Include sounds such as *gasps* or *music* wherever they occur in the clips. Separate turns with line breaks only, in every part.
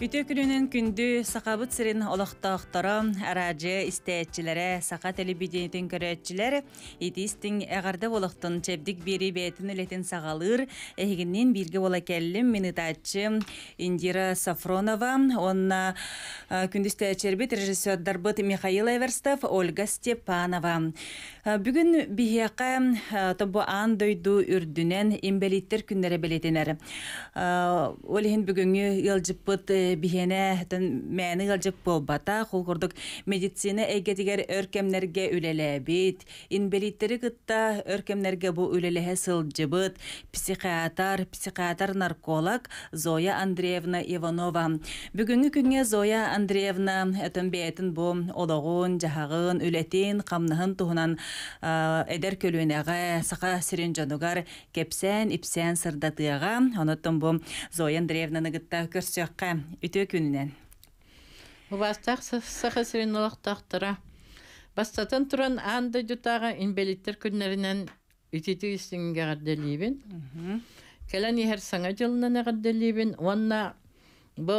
Үтө күнүнүн күндү сакабыт сирин олохтоохторо аражы истээчилере сака телебидениетин көрөөчүлөр итистин эгарды болохтун чебдик бери бетин үлетин сагалыр эгинин бирге бола келлим минытаатчы индира сафронова онна күндүз тээчербит режиссердарбыт михаил эверстов ольга степанова бүгүн бихияка тобу аан дойду үрдүнен имбелиттер күннере белетинер олин бүгүнү ылжыппыт э, биһине мәні қалжық бата құлғырдық медицина әйгетігер өркемнерге үлеләбит, инбелиттері кытта өркемнерге бу үлеләхе сылжыбыт, психиатар, психиатр нарколог Зоя Андреевна Иванова. Бүгінгі күнгө Зоя Андреевна әтін бээтин бу олығын, жахагын үлетин қамныхын тұғынан эдер көлуінеға сақа сирен жануғар кепсән, ипсән сырдатыға. Оныттым бу Зоя Андреевнаны күтта көрсіққа үтө күннен.
Убастах сахасырын олақтақтыра. Бастатын тұран анды жұтаға инбелиттер күннерінен үтеті үстіңге ғарделейбін. Кәлән ехер саңа жылынан ғарделейбін. Онна бұ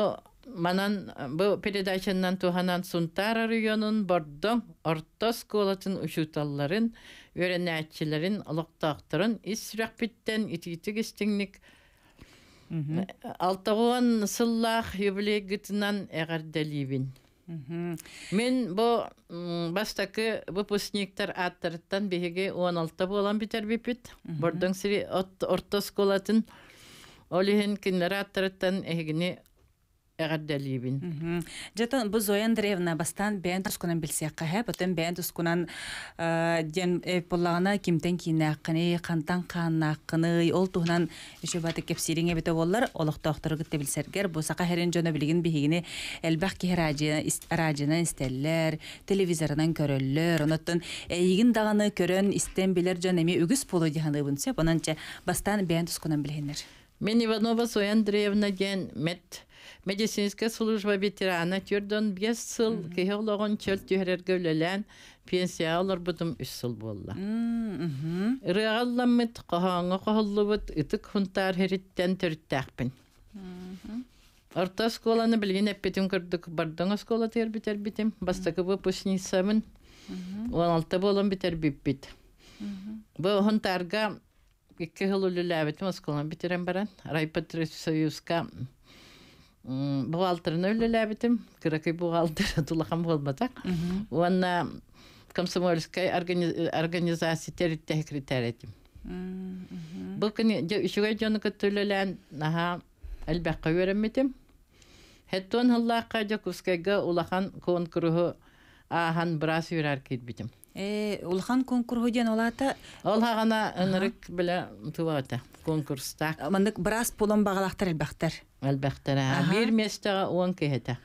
манан бұ передачаннан туғанан Сунтара районын бордың ортос колатын ұшуталларын, өренәтчілерін олықтақтырын, ис сүрәқпіттен үтеті үстіңлік Алтауан сыллах юбилей гытынан әғардалибин. Мен бо бастакы выпускниктар аттарыттан беге 16 болан битер бипит. Бордың сири орта сколатын олихин кинлер аттарыттан эгини эҕэрдэлиибин дьэтон бу
зоя андреевна бастан бээн тускунан билсиэккэһэ потом бээн тускунан э, ден эппуллаҕына кимтен киинээххини хантан хааннааххыны ол туһунан үшүбаты кепсириң эбите буоллар олохтоохторугут тебилсергер бу сака херин дьоно билигин биһигини элбэх киһи радионан истэллэр телевизорынан көрөллөр оноттон эйигин даҕаны көрөн истен
билер дьон эми үгүс болу диханыыбынсе бонанча бастан бээн тускунан билһиннер мен иванова зоя андреевна ден мет Медицинская служба ветерана тюрдон бес сыл, кеге олоғын чөл түйерерге өлелән, пенсия олар бұдым үш сыл болла. Рыалламыт, қоғаңы қоғылыбыт, үтік хунтар хериттен түрттәқпін. Орта сколаны білген әппетім көрдік, бардың скола тер бітер бітім, бастықы выпускницамын, 16 болын бітер біппіт. Бұл хунтарға 2 хыл үліләбетім, сколан бітірем баран, райпатрисоюзға бухгалтерын өлләбетем, кирәкәй бухгалтер *laughs* тулахам булмадак. Уанна комсомольская организация террит секретарь этим. Бу көне ишуга җаны көтүлелән, наха әлбәккә үрәмәтем. Хәттән халлакка җәкүскәгә улахан конкурсы ахан брас юрар кит битем. Э, улхан конкурс ден олата ол хагана ынырык биле тубата конкурста мындык брас пулон багалактар элбактар элбактар бир местага он кехете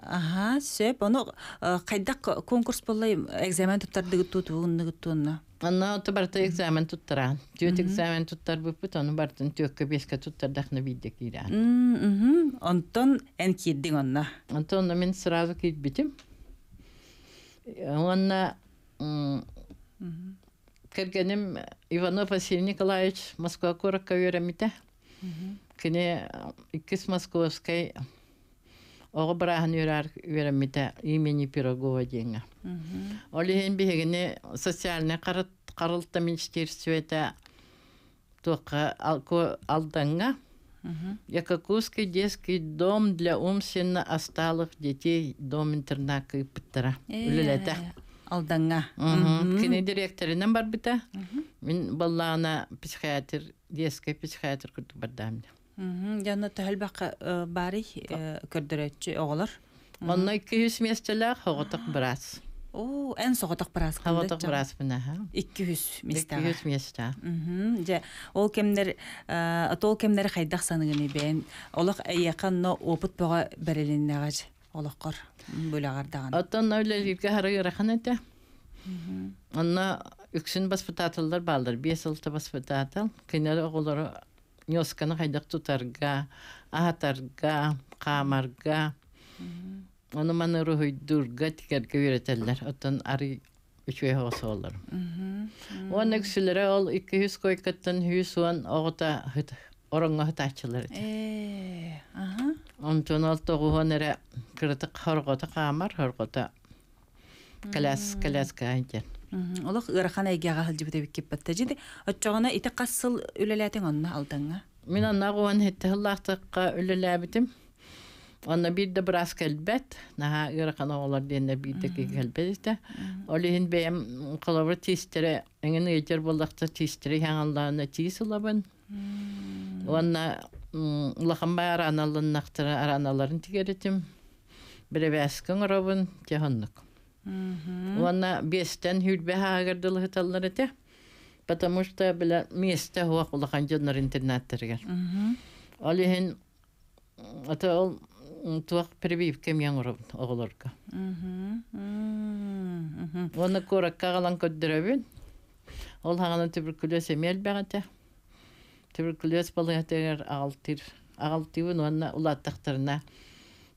аха сөп ону кайдак конкурс боллай экзамен туттардыгы тутуугуннугу туунна Анна тубарта экзамен туттаран. Тют экзамен туттар бупут, оны бартын тюкка бешка туттардахны биддек
иран.
Онтон эн киддин онна. Онтон мен сразу кидбитим. Онна кергеним Иванов Василий Николаевич Москва коракка үйрәмите. Кине э, иккис московской оғы бірағын үйрәр үйрәмите имени Пирогова дейінгі. Олеген бігіне социальный қарылты министерство это только алданга. Якакузский детский дом для умственно осталых детей, дом-интернат и Петра. Улелета. Э, э, алданга кине директоринен бар бита мен баллана психиатр детский психиатр курдук бардам
жана тахалбака э, бари э, көрдөрөтчү оголор онно эки
жүз местелер хоготок брас Оо, эн соготок брас кылды. Соготок брас мына. 200 места. 200 места.
Мм. Же ол кемдер, э, кемдер хайдах саныгын бен. Олох аякан э, но опыт бага берелинне олохкор
бүләгардаган оттон ойлолирге хары ырахан эте онно үксүн баспытатылдар балдар бес ылты баспытатыл камарга ону маны руйдурга тикерге ары олар. Оны ол 200 жүз 100 Оронго тачылыр.
Э, аха.
16 гоһонэрэ кырыты хоргота камар, хоргота. Клас, клас кайтэ.
Мм, олох ырахан айгага
хэлдэ битэ бик кэптэ дэ. Оччогона итэ кассыл үлэлэтэн онна алданга. Мин онна гоон хэттэ хыллахтыкка үлэлэбитэм. Онна бит дэ брас кэлбэт. Наха ырахан олор дэнэ битэ кэлбэт дэ. Олин бэм кылавэ тистэрэ, энгэ нэ ичэр боллахта тистэрэ Уанна э, лахамбай араналын нақтыра араналарын тигеретим. Бире бәскін робын тегоннық.
Уанна
э, бестен хүлбәһә агырдылы хыталлар эте. Потому что бля место хуа кулахан жоннар интернеттергер. Алихин ата ол туах прививкем яңырып оғылырка. Оны э, коракка қалан көддірәбін. Ол хағаны туберкулез емел бәғәте туберкулез балыгатыгар аалтир аалтибын уанна улааттактарына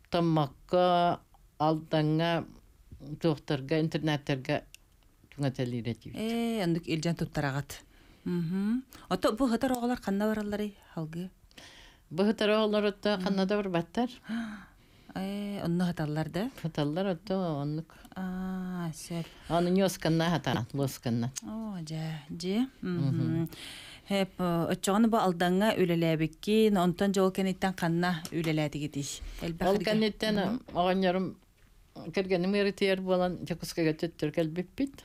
томмакка алданга туохтарга интернеттерге туңателиретибит э андык илжан туттарагат ото бу хытар оголор канна бараллары халгы бу хытар оголор отто канна да барбаттар *gasps* э, онно хаталлар да хаталлар отто оннук сөр аны нёсканна хата лосканна
о
же же Hep ба алданга aldanğa ülelebikki,
ondan jol kenitten kanna üleledigidik. Elbette. Ol kenitten oğanyarım kirgenim eritiyer bolan çakuska götüttür kelbippit.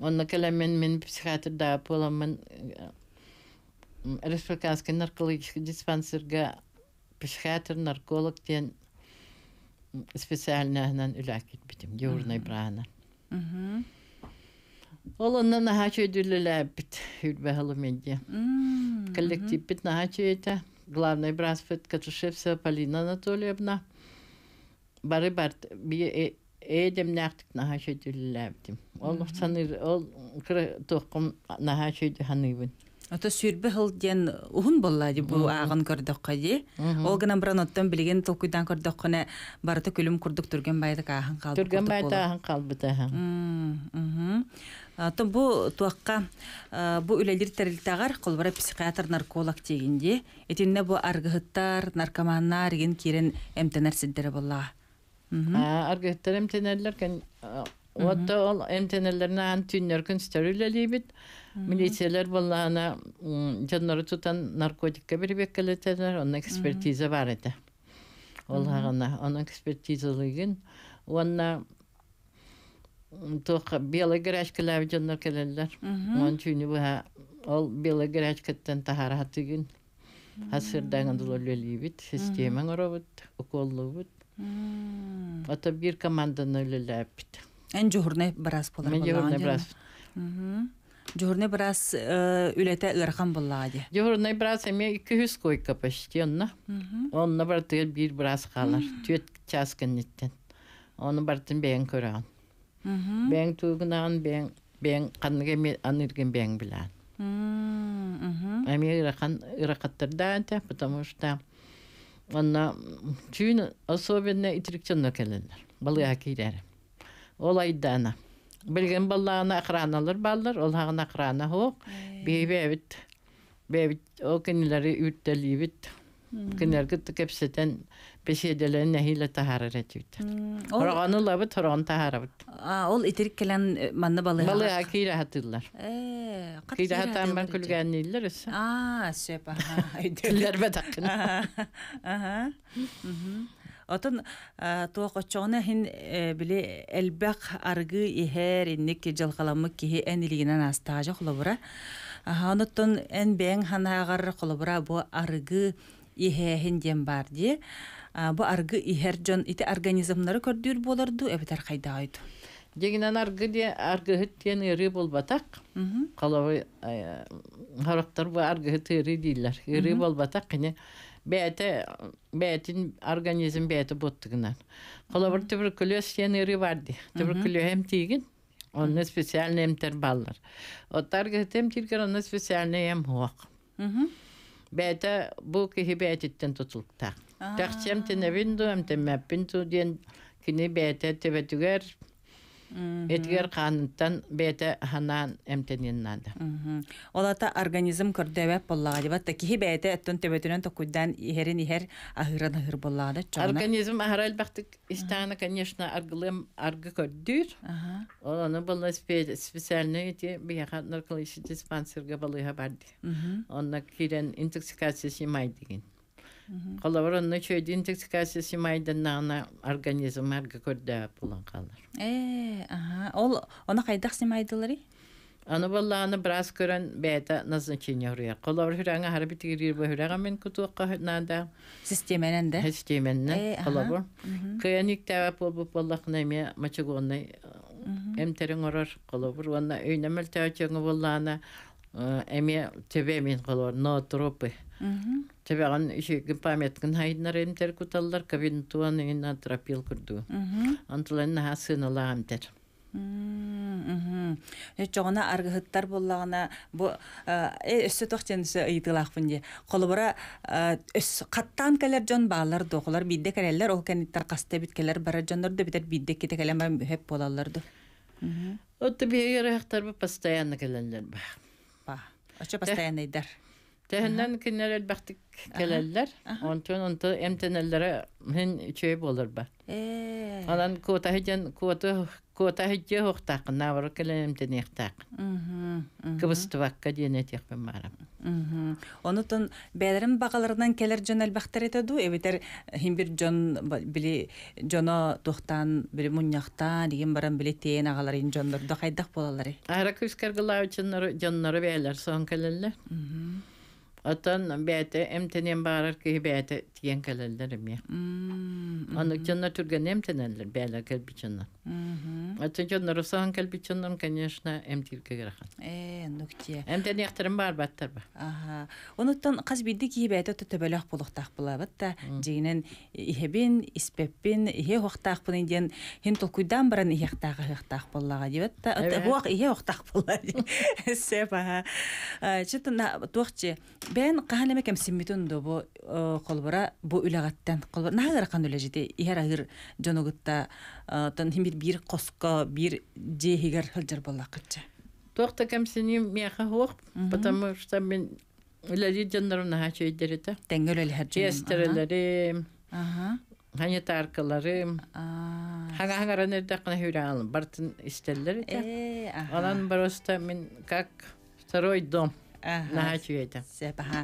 Onunla kelemen men мен da bolan men Республиканский наркологический диспансерге психиатр, нарколог ден специально анан үләк китбитим, Олонна нахачы дүлілі бит үрбәхілі менде. Коллектив бит нахачы еті. Главный браспет Катушевцева Полина Анатольевна. Бары барт, бі эдем нәқтік нахачы дүлілі бітім. Ол саныр, ол кірі тоқым нахачы ханыбын. Ото сүрбі хыл ден ұғын болады бұл ағын
көрдік қаде. Ол гынан бұрын оттан білген толкуйдан көрдік қына барыты күлім күрдік түрген байды ағын қалды. Түрген байды ағын қалды. Атын бу туаққа бу үлелер тәрілтағар қолбара психиатр нарколог дегенде, етінне бу арғыттар, наркоманнар ген керен әмтенер сіздері болла.
Арғыттар
әмтенерлер кен Отта ол әмтенерлеріне ан түйінер күн стерилелей бит. Милициялер боллағына жаннары тұтан наркотикка бербек кәлетелер, оның экспертиза бар еді.
Ол ағына,
оның экспертизалығын, оның Тоқ белый грачкалар жоннор келелер. Мон чүйні бұға ол белый грачкаттан тахара хатыгын. Хасырдагын дулы лөлейбіт, системаң оробыт, уколлубыт. Ото бір команданы лөлейбіт.
Эн жуһурне барас болар. Мен жуһурне барас.
Жуһурне барас үлете ырхан боллади. Жуһурне барас эме 200 койка почти онна. Онна бар тыгы бир барас калар. Төт час кеннеттен. Оны бартын бен көрөн.
бәң
тугунаган бәң бәң канныга мен анырген бәң билан
а
мен ыракан ыракаттардан те потому что она чүйін особенно итрикченно келелер балыга айдана билген баллагына охраналар баллар ол хагына охрана хок э. бейбебит бебит ол беседелерін әхилі тахарар әтеуіттер. Орағаны лабы тұрған тахарабыт.
Ол итерік келен манны балыға? Балыға кейра хатылар. Кейра хатан бар күлгәнін елдер өсі. А, сөп, аха. Тілдер бәдақын. Отын туақ отчоғына хин біле әлбәқ арғы ихер иннек жалқаламы кихи әнілігінен астаға жоқ лабыра. Оныттын ән бәң ханағар қолыбыра бұ арғы ихе хин дем бар дей. бу аргы иһәр дьон ите организмнары көрдүр
болорду эбетер кайда айту дегенен аргы де аргы хет тен ири болбатак калавы э, характер бу аргы хет ири дийлер ири болбатак кине бете бетин организм бәте боттыгына калавы туберкулез тен ири барды туберкулез хем тиген Онны специальный эмтер баллар. Оттар гэтэм тиргэр, онны специальный эм хуак бәйті бұл кеге бәйтеттен тұтылықта. Тәқсем тіне бінді, әмтен мәппін тұ дейін кіні Этгер қаныттан бәті ханан әмтенен нады. Олата организм көрдәвә боллаға деп атта. Кихи бәті әттін төбетінен тоқудан
ихерін ихер ахыран ахыр да. Организм
ахырал бақтық истаны, конечно, аргылым аргы көрдір. Оны болла специальный эти бияға наркологический диспансерға болыға барды. Онна кирен интоксикация симай деген. Холоворонны чөйдин тексикасиси майданнаана организм арга көрдә булан қалар. Э, аға, Ол она кайдак симайдылары? Аны болланы брас көрөн бета назначение урыя. Холовор хүрәңә һәр бит гирир бу хүрәңә мен кутуққа хәтнада. Системенен дә. Системенен холовор. Э, Кыяник тәвәп бу боллакны ме мачыгонны. Эмтерин орар холовор. Ванна өйнәмәл тәчәңе болланы. Э, Эме тебе мен холовор, но тропы. Тебеган ише гыпаметкен хайнар эндер кутталдар кабин туан инна трапил курду. Мм. Антлен насын алантер.
Мм. Э чогона аргыттар боллагына бу э, э өссө тохтенсе ыйтылах бунде. Колы бара өссө каттан келер жон балар доглар бидде келерлер ол кенит таркасты бит бара жондор деп бит
бидде кете келем ба хеп болалар ду. Мм. Отты бие яраактар ба постоянно келендер ба. Па. Ача идер. Tehenden kinler elbette keleller. Онтон онто emtenellere hin üçey bolur ба. Анан kota hijen kota kota hije hoqtaq na var kelen emten iqtaq. Kıbıs tuvakka diyene tiq ben maram.
Onutun belerin baqalarından keler jönel baxtarete du eviter hin bir
Atan бәйті, әмтенен барар кей бәйті тиен кәлелдерім е. Аны түрген бәлі кәлбичінна. Атын конечно, әмтел кәгірахан.
Э,
нүкте.
Әмтен бар баттар ба.
болықтақ бұла Дегенен хоқтақ бұны ден, хен деп Бен қаһанеме кем симмитун до қолбара бу э, үләгәттән қолбар нағыр қан үлә җиде иһәр агыр җоногытта э,
тон химбир бир қосқа бир җеһигәр хәлҗәр булла кытча. Тохта кем сини мяха хох, потому что мен үләҗи җаннарына хачы идерете. Тәңгөл әле хәҗи. Ястереләре. Аха. Ханитаркалары. Хага хагара нердә кына һөйлә алым. Бартын истәлләре. Э, аха. Алан бароста мен как второй дом наһа чүйөйдө сепаха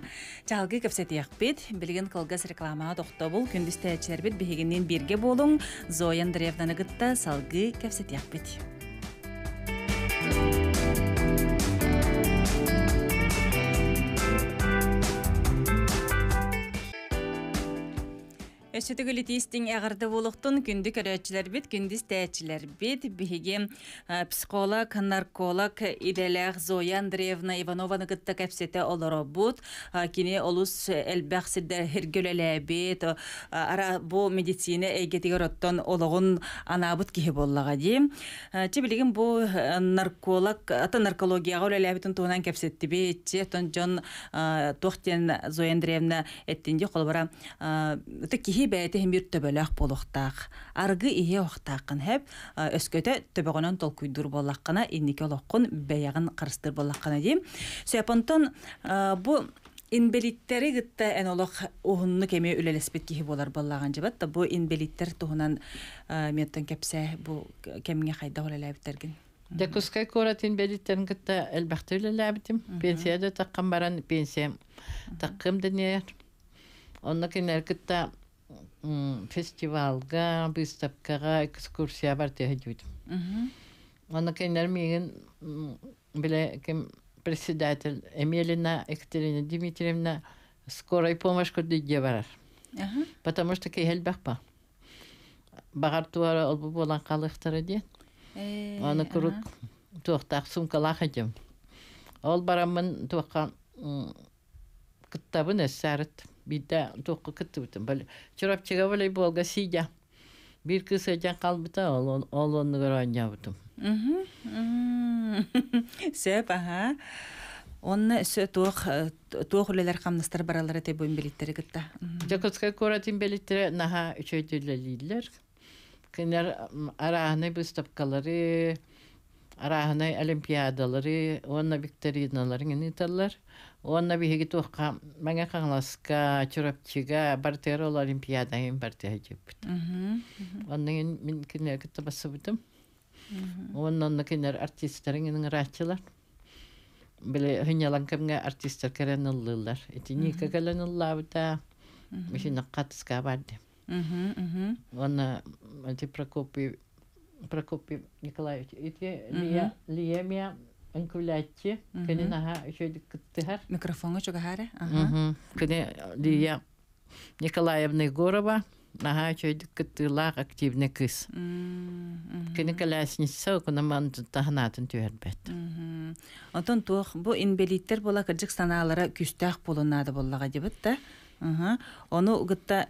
чалгы көпсетиякпит
билигин кылгас бұл тохтобул күндүз бет биһигинин бирге болуң зоя андреевнаны гытта салгы көпсетиякпит Өсөтігілі тестің әғарды болықтың күнді көрәтшілер бет, күндіз тәтшілер бет, біхеге психолог, нарколог иделях Зоя Андреевна Иванованы гытта кәпсеті олары бұд. Кіне олыс әлбәқ сілдер хергөлелі бет, ара бұ медицина әйгетігі роттон олығын анабыт кеге боллаға дейм. Білігін бұ нарколог, ата наркологияға өлелі бетін туынан кәпсетті бет, жон Зоя Андреевна әттенде қолбара. бәйәте һәм бир төбәләх булыктак. Аргы ие охтакын һәп өскәтә төбәгәнән толкуйдыр булак кына инде ке локкын бәягын кырыстыр булак кына дим. Сөйпәнтон бу инбелиттәре гыттә аналог уһынны кеме үләлесбит ки болар булаган җибат та бу инбелиттәр туһынан мәттән кепсә
бу кемгә хайда үләләп тәргән. Дә кускай корат инбелиттәрен гыттә әлбәттә үләләп тим. Пенсияда таккан баран пенсия таккым дине. Онда кинәр кетә экскурсия выставкага экскурсиябар тиһэдьүт оны кэннер миигин биле кем председатель Эмелина Екатерина Дмитриевна скорой помощь курдыйде барар. Потому что кейхел бақпа. Бағар туара олбу болан қалықтары де.
Э, оны күрік
туақтақ сумка лақы Ол барамын туаққан кыттабын эссарыт бийде туку кыттыбытым бал чурапчыга болой болга сия бир кыз эжен калбыта олонну көрөнябытым сөп аха
онна өсө туох туох үлелер камнастар баралары те буйн билеттери кытта
жакутска коратын билеттери наха үчөйтүлелилер кинер араны выставкалары араны олимпиадалары онна викториналарын иниталар Онна биһиги туохка маңа каңласка чурапчыга бартера ол олимпиадайын бартеха жеппит. Оннан мен кинер кытта басыбытым. Оннан онна кинер артистерин рачылар. Биле хынялан кемге артистер керен ыллылар. Эти ника келен ыллабыта. Мишина катыска барды. Онна эти Прокопий Прокопий Николаевич, эти Лия, Лия, онкулячи кэнин аха үшөйдүк кыттыхар микрофонга чугахара кыны лия николаевна егорова аха үшөйдүк кыттыылаак активный кыз кыны колясница окунаман таханатын түөрбет отон
туох бу инбелиттер була кырдьык санаалара күстээх болунаады боллага дебит да
оны гытта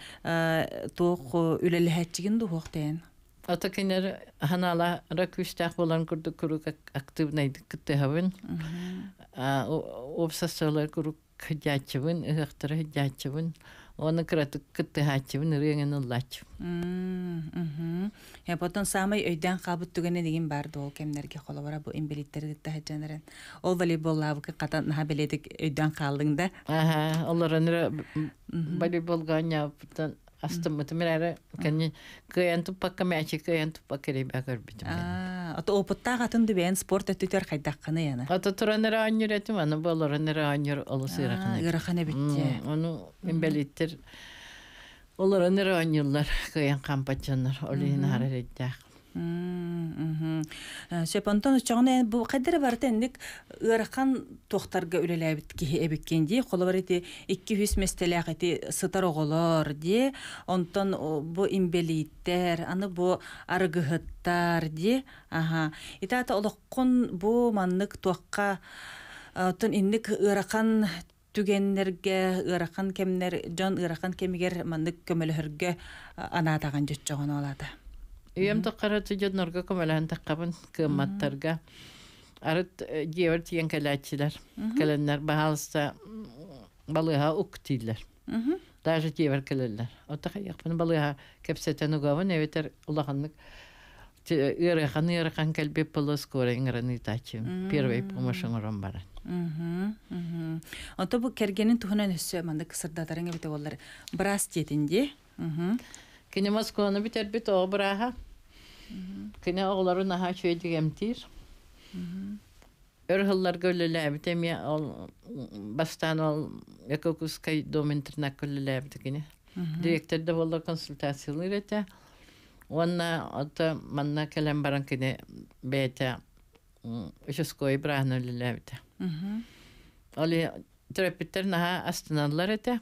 туох үлелэхэтчигин духох тейин Атакинер ханала ракүстәх болан күрдү күрүк активнәйдик кытты хавын. А обсасалар күрүк хәҗәчевин, ихтер хәҗәчевин. Оны кратык кытты хәҗәчевин реңен лач. Мм. Я потом
самый өйдән қабыт түгене деген барды ул кемнәргә кала бара бу имбилиттерде тәҗәнәрен. Ол волейбол
қатан катан хабеледик өйдән калдың да. Аха, оларны волейбол ганя бүтән Астым мытымирары кэнни кыянтып пакка мәчи кыянтып пакка ребя А, ата опытта гатын спорт яна.
Сөйпонтон э, ұшчоғына бұл қадыры барды әндік ұрақан тоқтарға үлеләбіт кеге ди 200 мәстелі әқеті сытар де, онтон бұл имбелииттер аны бұл арғығыттар де, Аха Ита ата олыққын бұл маннық тоққа э, Тон инник ыракан түгеннерге ыракан кемнер жон ыракан
кемигер мандык көмөлөргө э, анаатаган жөтчөгөн алады Үйем тұққары түген нұрға көмелән таққабын кыматтарға. Арыт э, дивер тиен кәләтчілер. Кәләнләр бағалыста балыға ук тийлер. Даже дивер кәләлләр. Отта қайықпын балыға кәпсәтен ұғавын, әветер ұлағанлық ырыхан ырыхан кәлбе пылы скорен раны тачы. Первый помощын ұрам
баран. Онта бұл кәргенін тұхынан өссі әманды кысырдатарыңа біте олар. Біраз тетінде.
Кинемас көні бітер біт оғы бұраға. Kine oğların aha şöyle gemtir. Örhıllar gölülebdi ya ol bastan ol ekokus kay domen tırnak gölülebdi kine. Direktör de valla konsultasyon rete. Onunla ata manna kalem baran kine bete Işıskoy ıı, Brahnu lülebdi. Ali terapitler naha astınanlar ete.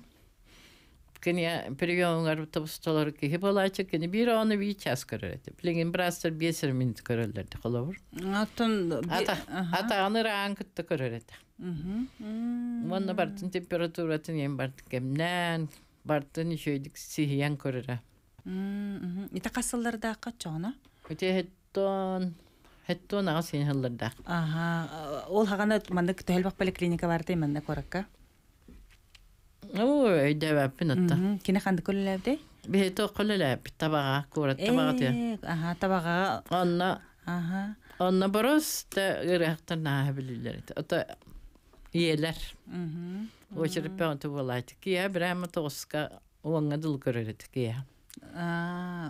кене перегонгар тобустолор кеге балачы кене бир аны ви час көрөт. Плегин брастер бесер мин көрөлдөр де холовур. Атан ата ата аны ран кытты көрөт. Мхм. Мон бар тин температура тени ен бар кемнен бар тин шөйдик сиян көрөт.
Мхм. Ита касылларда качана.
Өтө хеттон хеттон аз сиян хылларда. Аха. Ол хаганат мандык
төлбөк поликлиника бар дей мандык оракка.
Ой, айда ваппин ата. Кина ханды кули ваппи? Биха хито табага, курат табага тия. Ага, табага. Анна, ага. Анна бороз, та гире хақтар наха били варит. Ата, гей лар. Учири паунти болайд, кия, бира тоска, то гуска уанга дул кури кия.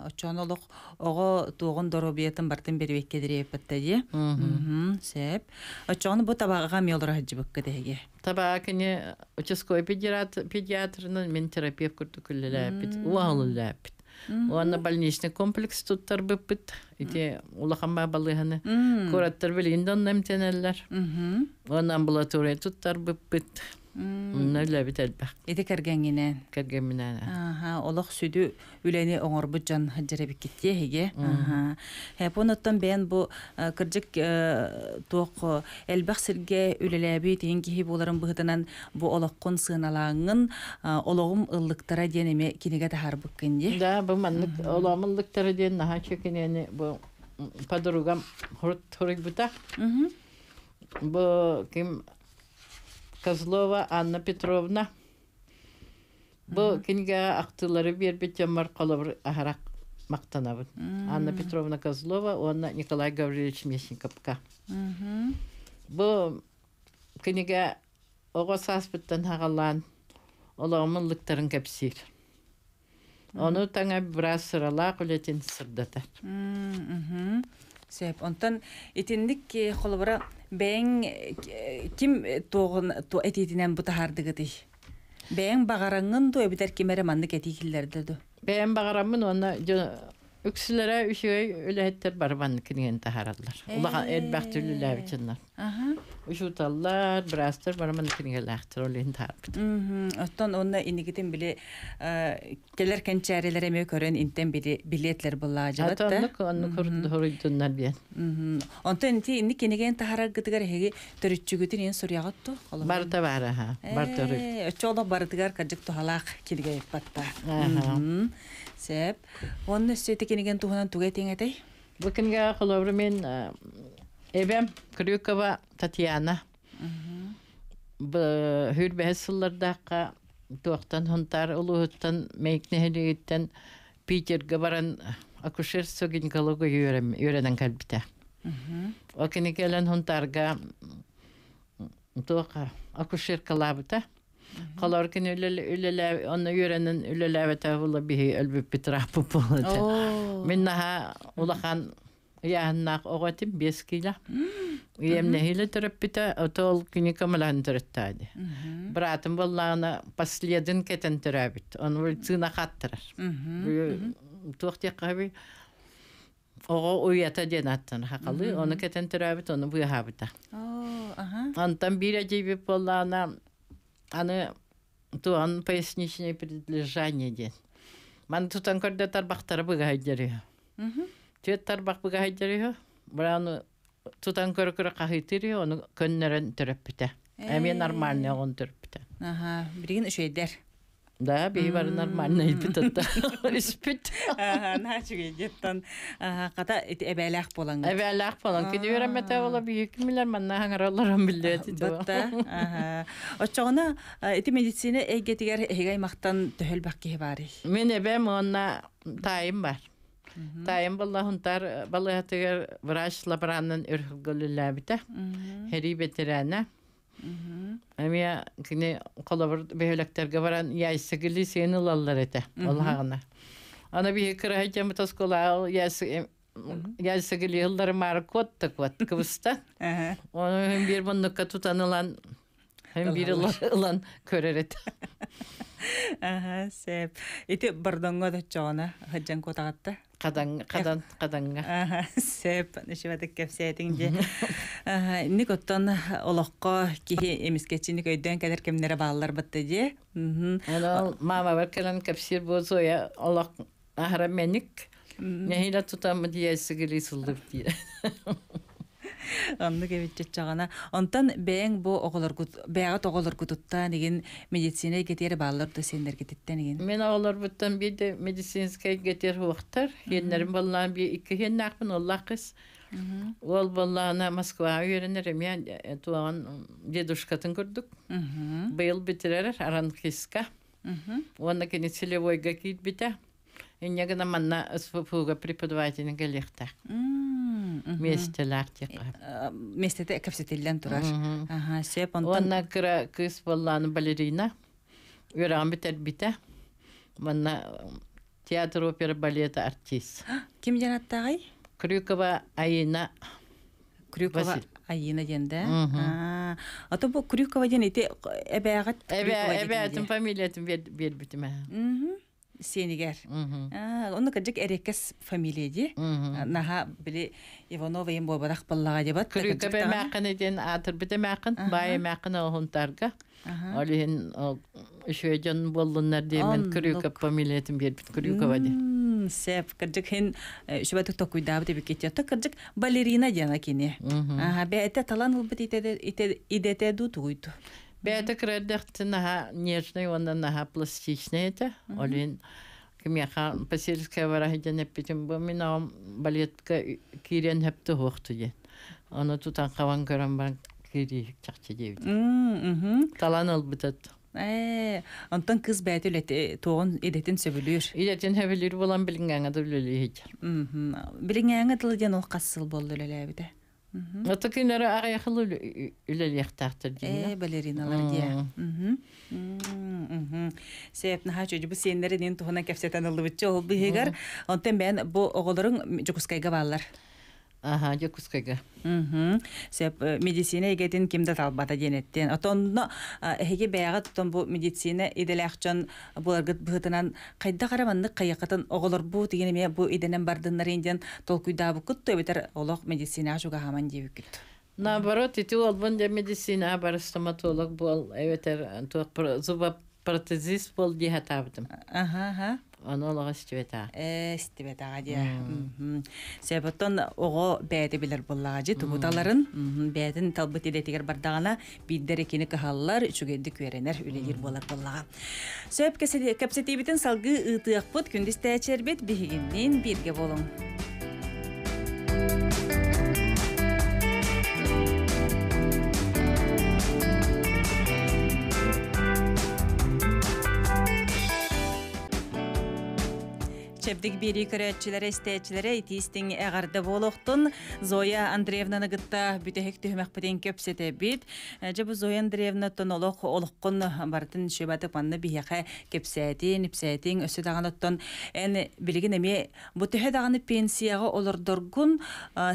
очонолох ого туогун доробиятын бартын бербеккедирепетте же сеп очону бу табаага миолора хаджыбыкка деге
табаа кини участковый педиатрнын мен терапевт куртукуллелепит улаалулепит Уанна больничный комплекс туттар быппыт. Ити улахамма балыганы. Кураттар билин дон немтенеллер. Уанна амбулатория туттар быппыт.
Унна
ләбит әлбәк. Эте кәргән генә. Кәргән менә.
Аха, олох сүдү үләне оңорбут жан хаҗыра бик китте хеге. Аха. Японнаттан бен бу э, кырҗык э, тоқ э, әлбәк сирге үләләби тиен киһи буларын быһытынан бу олох кун сыналаңын ологым ыллыктара
денеме кинеге тахар буккенди. Да, бу манлык оломынлыктара ден наха чекенени бу подругам хорт хорик бута. Угу. Бу ким Козлова Анна Петровна. Бұл кенге ақтылары бербет ямар Ағырақ ахарақ мақтанабын. Анна Петровна Козлова, онна Николай Гаврилович Месниковка. Бұл кенге оға саспыттан хағалан олағымын лықтарын кәпсейір. Оны таңа біраз сырала құлетін сырдатар.
Сәп, онтан етіндік қолыбыра Бен ким э, тогын то әтидән бу тахарды гыты. Бен багарыңын то әбидәр кемәре
манды кәти килләрдер ду. Бен багарамын онда үксләре үшегә үлә хәттер бар ванны кинең тахарадлар. Улаган әт бахтүлләр өчен. Аһа. Ужуталлар, брастер барман кингелах троллин тарп. Мм, оттон онна инигитин биле
э келер кенчарилер эме көрөн интен биле билетлер булла жалат. Оттон нук онну курду хоруйдуннар
бе. Мм.
Онтон ти инни кинеген тахара гыдыгар хеги төрүччүгүтүн ин сурьягат ту. Бар
та бар аха. Э,
чодо бар дигар кажык ту халак кинеге патта.
Мм. Сеп, онны сети кинеген тухан тугетин этей. Бу кинеге холовры мен Эбе Крюкова Татьяна. Б хөрбесләрдәгә тохтан хунтар улыттан мәйкнәһеннән Питер гәбарын акушер сөгин калыгы йөрәнен калбитә. Мм. Окене келен хунтарга тоха акушер калабыта. Калар көнөлә үлеле аны йөрәнен үлеле әбетә булып би әлбәт битрап булды. Мин нәһә улахан яаннаақ оғатып бес кило иемнехиле төрөппүтө отол киникамалан төрөттаади братым боллаана последен кетен төрөбүт он цына хаттырар туохтиакаби ого уята ден аттан хакалы оны кетен төрөбүт оны быахабыта антан бира жебип боллаана аны туан поясничное предлежание ден ман тутан көрдө тарбактары быгайдери Тетар бак бүгә хайтыр ее. тутан көрікір қағытыр ее, оны көннерін түріп біте. нормалны нормальны оғын түріп Аха, Да, *laughs* бейі бар нормалны үш біт отта. Аха, на еттан. Аха, қата әбәләқ болаң. Әбәләқ болаң. Күді өрәм Тайым булла хунтар э, балыга тигер врач лабораннын үрх гөлүлә бите. Хәри бетерәнә. Әмиә кине колабыр бәйләктәргә баран яйсы гөлле сәйнәл алдылар ите. Аллаһа Ана бие кирәй һәм тоскола яйсы гөлле йылдар мар тик вот кыбыста. Аны бер моннакка тутанылан һәм бер ялан көрәр ите.
Аһа, сеп. Ите бардыңга да чана, хәҗән котагатта. каданга кадан каданга аха сеп нишеватык кепсеэтинге ник оттон олокко
кихи эмискечиник өйдөн кадер кемнере баалар батты же ол мама бар келен кепсир бозоя олок ахра меник нехила тутам диясигили сылдып дия онны кебитчет жагана онтан бээн бу
оголоргут бээгат оголоргутутта деген медицина кетер баалар да сендер кететтен деген
мен оголорбуттан де медицинская кетер уактар хеннерим баллаан би икки хеннакпын оллах кыз ол баллаана москвага үйренер эме э, э, туаган дедушкатын көрдүк быйыл битирер аранхиска оны кини целевойга кийит бите Инне манна фуга преподавательнага лехтах. Вместе лахтик. Вместе э, те Ага, балерина. Манна э, театр опера балет артист. Ким яраттагай? Крюкова Айна. Крюкова
Айна денде. А то бу Крюкова ден сенигер. Оны кәжік әрекес фамилияди. наха
біле Иванова ем бой барақ баллаға деп ат. Күрігі бе мәқін еден атыр біте мәқін, байы мәқін оғынтарға. Олен үшөйден болынлар деймін күрігі фамилиятын бербіт күрігі бәді. Сәп, кәжік хен э, үшібәтік тоқ үйдабы деп кетті. Кәжік балерина дена кені. Бе әте талан ұлбыт идеті ду тұғыйды. Бәді кірдіқті наға нежный, онда наға пластичный еді. Олин, бұл, мен ауым балетка кирен әпті хоқты Оны тұтан қаван көрін бар кирейік чақты дейді. Талан ол кыз бәді үләті тоғын едетін сөбілер. болан білінген еді. Білінген Мм. кинер арехлу үлелех тахтыр дейін. Э,
балериналар дейін. Мм. Мм.
чөжі бұл сендері
дейін тұхына кәпсетен алды бүтчі ол бұл хегар. Онтен бән бұл оғылырың жүкіскайға Э, аха, жа кускайга. Сеп медицина егетін кемді талбата денеттен. Отонно эхеге бәяға тұтон бұл медицина иделәқчон бұларғыт бұғытынан қайда қараманны қайықытын оғылыр бұ дегеніме бұл иденен бардынлар енден толкуйда бұқыт
төбетер олық медицина ашуға хаман дейбі күт. Наоборот, итил албан де медицина бар стоматолог бол, әветер зуба протезист бол дейхатабдым.
Ага,
ага.
Аналыга ситбета. Э, ситбетага ди. М-м.
ого бәде билер буларга җит буталарын. м талбыт иде тегер бар дагана, биддәре кинә каһаллар verener, веренер үледир балакларга. Себәп кесе кепсетивтен сал гыытыакпут күндис тәчәрбет биһигеннән birge bolun. чебдик бири көрөтчүлөр эстечилер тиистиң эгарды болохтун зоя андреевнаны гытта бүтехек түһмөкпетен көпсете бит бу зоя андреевна тонолох олохкун бартын шөбатып анны бияка кепсеэтин ипсеэтин өсө даганоттон эн билигин эми бутөхө даганы пенсияга олордоргун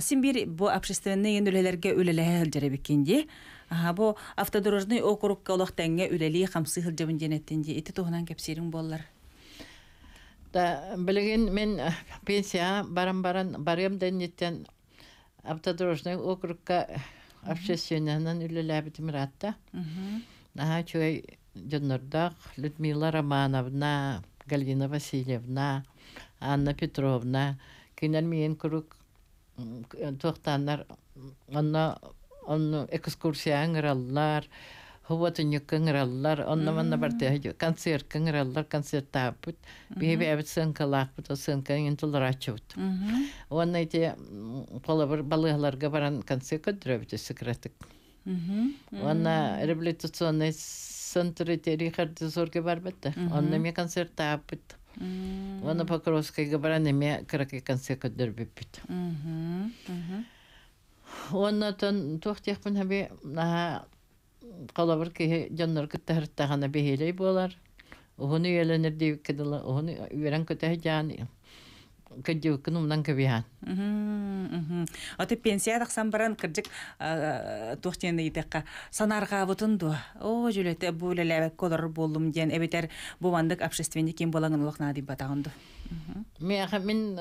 син бир бу общественный эн үлелерге үлелеэ жаребиккинди бу автодорожный округка олох тәңге үлели хамсы хылжабын денеттинди ити туһунан кепсериң боллар
Да, мен пенсия баран-баран барем денниттен автодорожный округка общественнянан үлеләбитим ратта. Ага, чуй Дюннордах, Людмила Романовна, Галина Васильевна, Анна Петровна, кинәл мен күрүк тоқтаннар, онна, экскурсия аңраллар. Ховотуню кыңыраллар, онна манна барты хажу, концерт кыңыраллар, концерт тапыт, бейбе әбіт сынка лақпыт, о сынка интулар ачыпыт. Онна эти қолабыр балығаларға баран концерт көдірөбіт, секретик. Онна революционный центр эти Рихарды зорге барбетті, онна ме концерт тапыт. Онна Покровскайға баран эме кыракай концерт көдірбепіт. Онна тон тоқтияқпын хабе, наға қалабыр кеһи дьоннор кыттахырттахана бэһиилэй буолар уһуну үйэлэнир диивиккидыла уһуну үөрэн көтөһө жаан кыддиуккын умнан көбиһан оты пенсиядахсан баран санарға
о бұл буулелебек колор болым диэн әбетер бувандык общественник кем болаңын улахнаа дип батагынду
Мен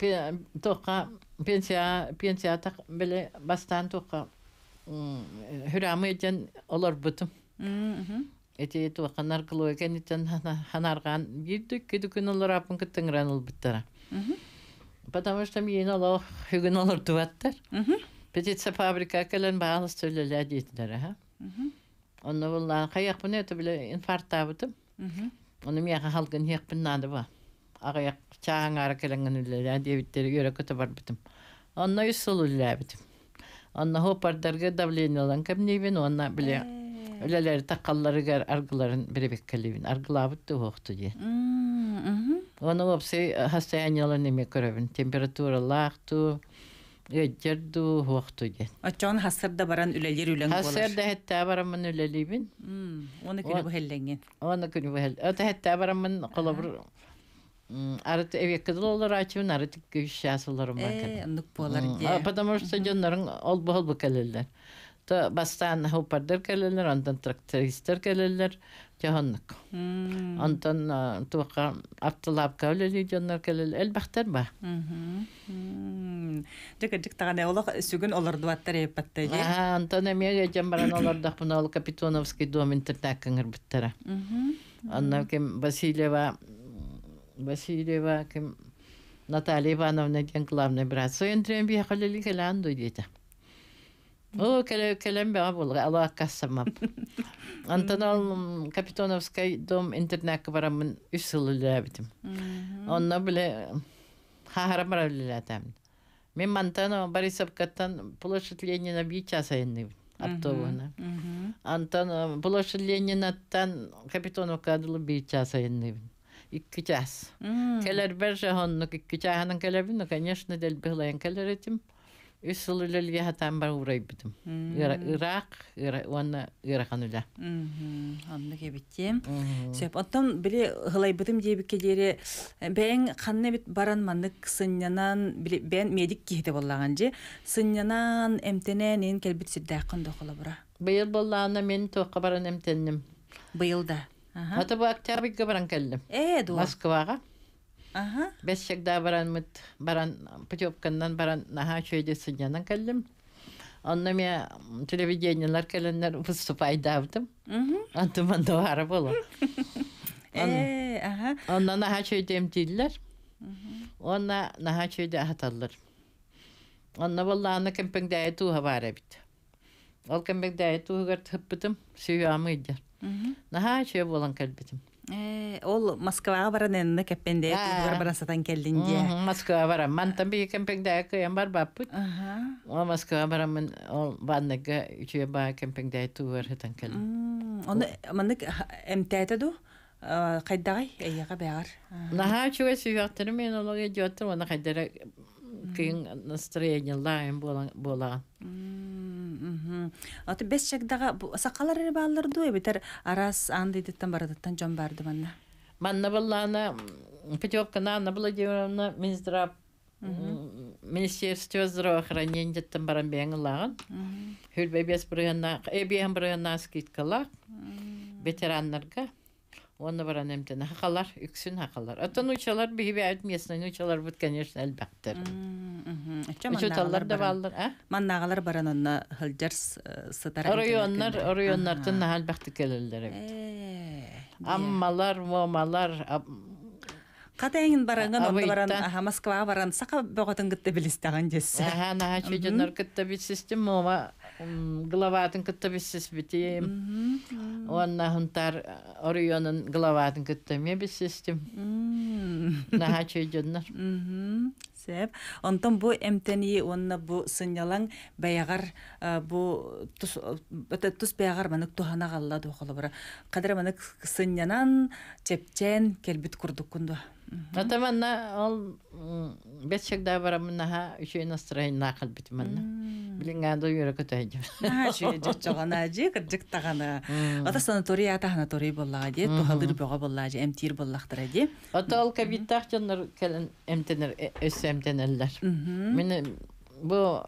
э, пенсия бастан Hürami етен olar бұтым. Eti eti va qanar qılı eken eten hanar qan yitdik kidi kun olar apın kitin ran ol bitdara. Mhm. Patama işte mi yeni olar hügün olar tuvatlar. Mhm. Petitsa fabrika kelen baalı söylele ditler ha. Mhm. Onda bular qayaq bu ne eti bile infart tabıtım. Mhm. Onu Анна хопардарга давление лан камне вино анна бле. Э. Лелер таққаллары гар аргыларын беребек келевин. Арглабыт ту хохту ди. Мм. Анна вообще э, хастаянялар неме көрөвин. Температура лахту. Эчерду хохту ди. Ачан хасырда баран үлелер үлен болар. Хасырда А барам мен үлелибин. Мм. Оны күнү бу хеллеңге. Оны күнү бу хел. Ата хетта барам мен арыт эвеккедил олар ачыбын арыт күшәс оларым бар. Э, потому что жоннарын э, э, *coughs* ол бул бу келелер. То бастан хупардер келелер, андан трактористер келелер, жоннук. Андан тука автолап келелер жоннар келелер, эл бахтар ба. Дәкә дик тагына олар сүген олар дуаттар япатты. Аа, андан эмеге жамбаран олар да капитоновский дом интернет кыңыр биттара. Аннан кем Васильева Васильева, кем Наталья Ивановна кен главный брат. Соен трем бияхали ли келанду дейді. О, келем беға болға, Аллах кассамап. *laughs* Антонал Капитоновский дом интернетке барамын үш сылы ләбітім. Онна біле хахара барабілі ләтәмін. Мен Мантану Борисовкаттан площадь Ленина бейча сайынны автобуна. Антон э, площадь Ленинаттан Капитоновка адылы бейча сайынны иккитяс.
Келерберже
хоннук иккитяханан келебину, конечно, делбихлайын келер этим. Үсыл үлел яхатан бар урайбытым. Ирак, уанна Ирахан үлә.
Анны кебеттем.
Сөп, оттан біле ғылайбытым
дейбікке дейре, э, бәйін қанны бит баран маннык сыннянан, бәйін медик кейді
боллаған же, сыннянан әмтенәнен келбіт сүрдәқын доқылы бұра. Быйыл боллағына мен тоққа баран әмтеннім. Быйылда. Hatta bu قبل bir ايه geldim. ماسك واغا اها بس شك دا بران مت بران بجوب كنن بران نها شوية سجانا Onunla ya televizyonlar kalenler vыступай davdım. Antım anda var bolu. *laughs* Ee, aha. Ondan daha şey dem diller. Onunla daha şey de hatallar. Onunla vallahi ana kempeng dayı tuha var bit. Ol kempeng dayı tuha gart hıppıdım. Süyü amıydı. наха чөй болан кэлбитим ол москваға баран энне кеппенде тугар баран сатан келдин дие москваға барам ман там би кемпеңде кыям бар баппыт ол москваға барам мен ол ванныга үчөй ба кемпеңде тугар хатан келдин оны мандык эмтээте ду кайдагай э, эйяга бэагар наха чөй сүйөктөрү мен олог эдиоттор оны кайдара күйін настроение лайым бола. Оты бес чагдага
сақалар ері балдар дуэ бетер арас анды деттен барадыттан жон барды манна. Манна баллана
Петевкана Анна Владимировна Минздрав Министерство здравоохранения деттен баран бейін
хүлбебес
Хүлбей бес бұрыяна, эбейін бұрыяна Оны бара эмтен хакалар, үксүн хакалар. Атан учалар биби айт местный учалар бут, конечно, әлбәттер. Учаталар да баллар, а? Маннагалар баран Районнар, районнар тын келелдер. Аммалар, момалар, Катайын баранган, онда баран, аха, Москва баран, сақа мома, Главатын кыттабиссис битим. Онна хунтар э, главатын кыттаме биссистим. Наха сеп. Онтон бу эмтени
онна бу сыньялан баягар э, бу төс бәтә тус бәйәгәр менә тухана галла ду халы бара. Кадәр менә сыньянан чепчен келбит
Ата менә ал бәт дә бара менә ха үшәй настрой бит менә. Билингән ду юра көтә иде. Ха җи җыгана җи кырҗык тагана. Ата ди. эмденеллер. Мен бу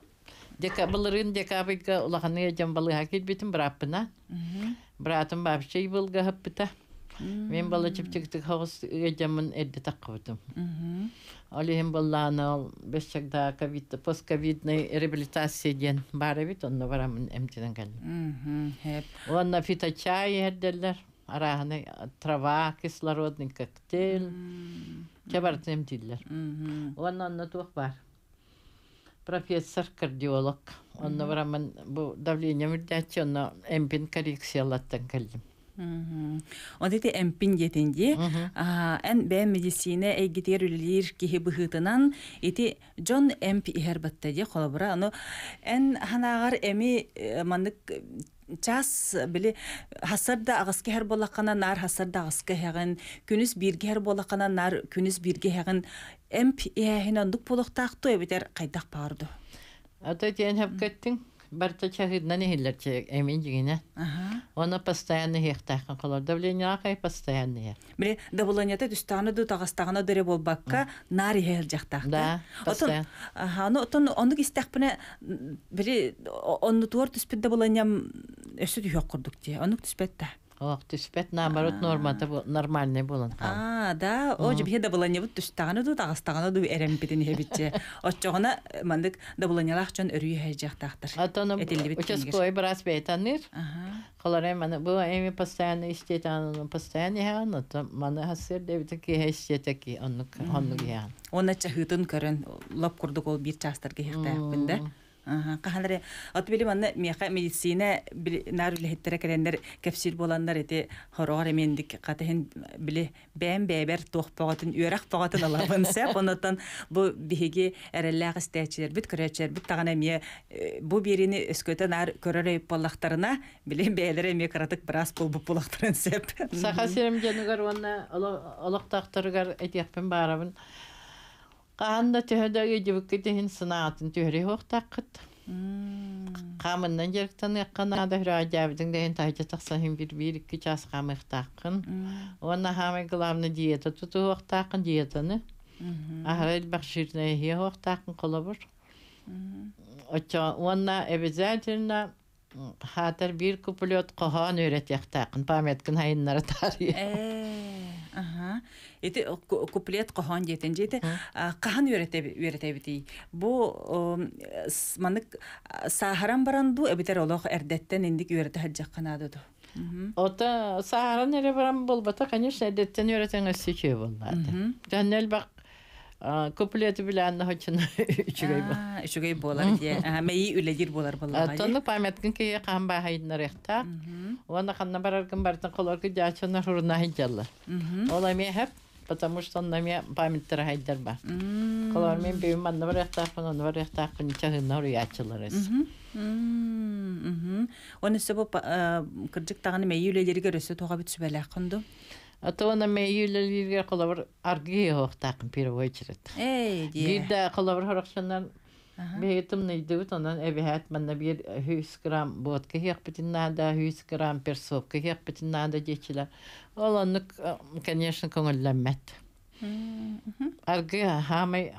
декабрын декабрга улаханы ежем балы хакит битим браппына. Братым бабчей булга хаппыта. Мен бала чипчиктик хагыс ежемин эдди таккыбытым. Олихим балланы ол бешчагда ковид, постковидный реабилитация ден бары бит, онна барамын эмтинен
галим.
Онна фиточай эрделлер. Арахны трава, кислородный коктейль. кебертемтиллер оннонно туох бар профессор кардиолог онно барамын бу давление мирдячи онно эмпин коррекциялаттан келдим
Он эти эмпин детенди, эн бен медицина эгитер үлелер кихи быхытынан, эти Джон Эмп ихербаттади, холабыра, оно эн ханагар эми мандык час били хасарда агыскы хер болакана нар хасарда агыскы хеген күнүс бирге хер
болакана нар күнүс бирге хеген эмп эһинен ә, дук болоктактуу эбитер кайдак барды ата тиен хеп кеттиң Барта гидна не гидлер че эмин дигине. Ага. Оно постоянно гих тахкан колор. Давление ахай постоянно гих. Бле, давление тэ дустаны
ду тагастагана дыре бол бакка нари хэл жахтахта. Да, постоянно. Ага, но отон оно гистах пене, бле, оно туар туспет давлением эсэд юхак
курдук тия. Оно туспет тэ. Ох, түспәт наоборот нормата нормальный
болан. А, да, о жебе да булан ебит түстәгәне ду тагыстаганы ду әрәм битен һебитче. Отчогына мандык
да булан ялак чөн өрүй һәҗәк тахтыр. Атаны участковый брат бейтаныр. Холары мана бу эми постоянно истет аны постоянно һән, ата мана хәсер дә бит ки һәҗәк ки онны онны һән. Оны чахытын көрән лап курдык ул бир частыр ки
һәктә бинде. Кахандыры, от билим анны меха медицина нару лихеттера келендер кепсил боланнар эти хорогары мендик катыхин били бэм бэбер тох пағатын, уэрақ пағатын алабын сэп, онотан бу биеги эрэллағы стэчилер, бит күрэчилер, бит тағана мия э, бу бирини эскөте нар көрөрэй палақтарына били бэлэрэ мия каратык брас бол бу палақтарын сэп. Саха гарванна, генугар
ванна алақтақтарыгар барабын. Қағанда түйедегі жібіккеті хин сынатын түйірі оқтаққыт. Қамыннан жеріктен еққан ада хүрәжәбдің дейін бір-бір хамы главны диета тұту оқтаққын диетаны. Ахрел бақширне хе оқтаққын қолабыр. Оны обязательно хатар бір куплет қоған үйрет яқтақын памяткін
да эти куплет кохон жетен жете кахан үйрөтебитий бу манык сахаран баранду эбитер олох эрдеттен индик үйрөтө хаджакканадыду
ота сахаран эре баран болбата конечно эрдеттен үйрөтен өссүчү боллааты жаннел бак Куплеты были Анна Хочина *laughs* и Чугайба. И Чугайба. Мэй и Улэгир Булар Булар. Тонны памяткин кэй хамба хайдна рэхта. Уанна ханна барар кэм бартна кулар кэй дяча на хурна Ола мэй хэп, потому что на мэй памяттар хайдар ба.
Кулар
мэй бэй манна бэй бэй бэй бэй бэй бэй бэй бэй бэй бэй бэй бэй бэй
Мм,
мм. тога бит сүбәлә кынды. Атона мейюлел вивге колабыр арги хохтакын первойчерет. Эй, ди. бит 100 грамм водки хех 100 грамм персовка хех битин надо дечила. Олоннук, э, конечно, көңілләммәт. Арги хамай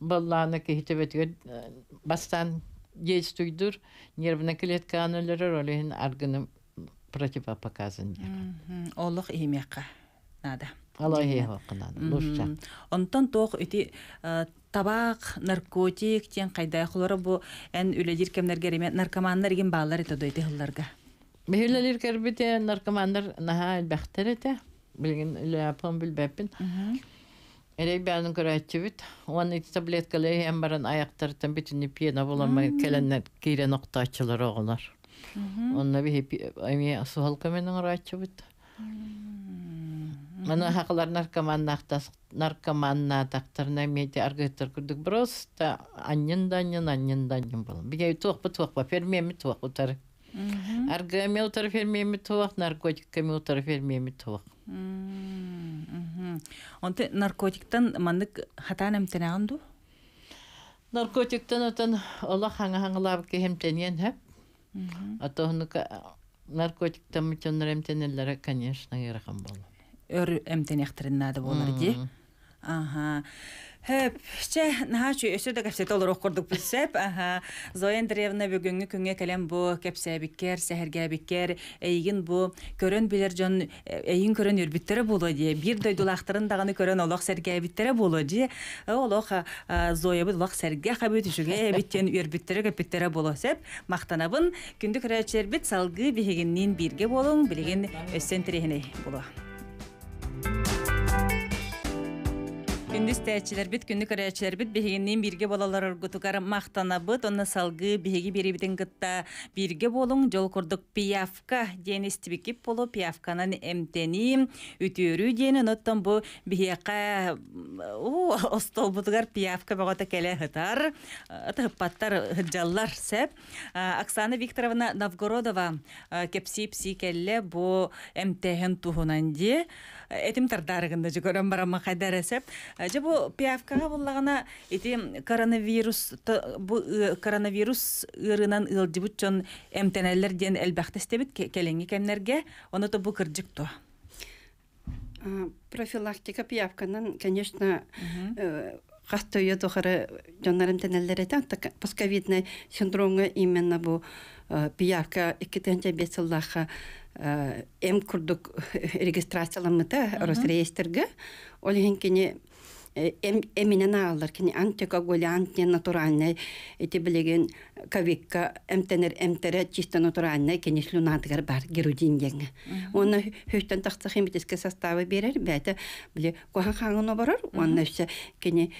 э, бастан действуйдур клетка противопоказан диэбит олох иймиэкка наада
онтон тох үти э, табак наркотик тен кайдай хулора бу эн үледир кемнерге реме наркомандар ген баалар это дойты хылларга мехилелер
кербите наркомандар наха элбахтер эте билген ляпын билбеппин Эрей бәнің көрәтчебіт. Оны ит таблеткалай әмбарын аяқтартын бітіні пьена боламай кәләннәр кейрен оқтачылар оғылар онна би хепи ами сухалка менен орачыбыт мана хакалар наркоманнахтас наркоманнатактарна мете аргытыр күрдүк просто аннен даннен аннен даннен бол бия туохпа туохпа фермеми туох утар аргами утар фермеми туох наркотиками утар фермеми туох онты наркотиктан мандык хатаан эмтенагынду наркотиктан отан ола хаңа хаңылаабыкке хемтенен хэп А то наркотик там мөчөннөр эмтенеллере, конечно, гырахан бол. Өр эмтенехтериннады надо ди.
Ага. Хәпче нахач өсө дә кәпсә олар окырдык бисеп. Аха. Зоя Андреевна бүгенге күнгә кәләм бу кәпсә биккәр, сәһәргә биккәр, эйген бу көрән билер җан эйин көрән йөр биттере була ди. Бир дә дулактырын дагыны көрән олак сәргә биттере була ди. Олак Зоя бу вак сәргә хәбәт ишегә биттен йөр биттере кәп биттере була сәп. Мактанабын күндә көрәчләр бит салгы бигеннән биргә болың, билеген өсән була. Күндүс тәчәләр бит, күндүк әрәчәләр бит, бигәннән бергә балалар үргүтүгәр мактана бит, аны салгы бигә бер гытта бирге бергә булың, жол курдык пиявка, яне стибикип булу пиявканы эмтени, үтүрү яне ноттан бу бигәка, у остобудгар пиявка багыта келә хәтар, ат хәпәттар хәҗәлләр сәп, Оксана Викторовна Новгородова, кепсипси келә бу эмтеген туһунан ди, этим тардарыгында җыгырам барама хәдәр әсәп же бу пиявкага буллагана эти коронавирус бу коронавирус ырынан ылдыбытчон эмтенелер ден элбахтестебит келенги
кемнерге оны
то бу кырдык то
профилактика пиявканың, конечно қатты ее тохары жоннарым тенеллер это так пасковидный синдромы именно бу пиявка 2-5 ыллаха эм курдук регистрацияланмыта Росреестрге ол эминен ааллар кини антикоагулянт натуральный эти билеген кавикка эмтенер эмтере чисто натуральный кини слюнатыгар бар герудин оны хөттөн тахса химический составы берер бәте біле кохан хаңына барар оны все кини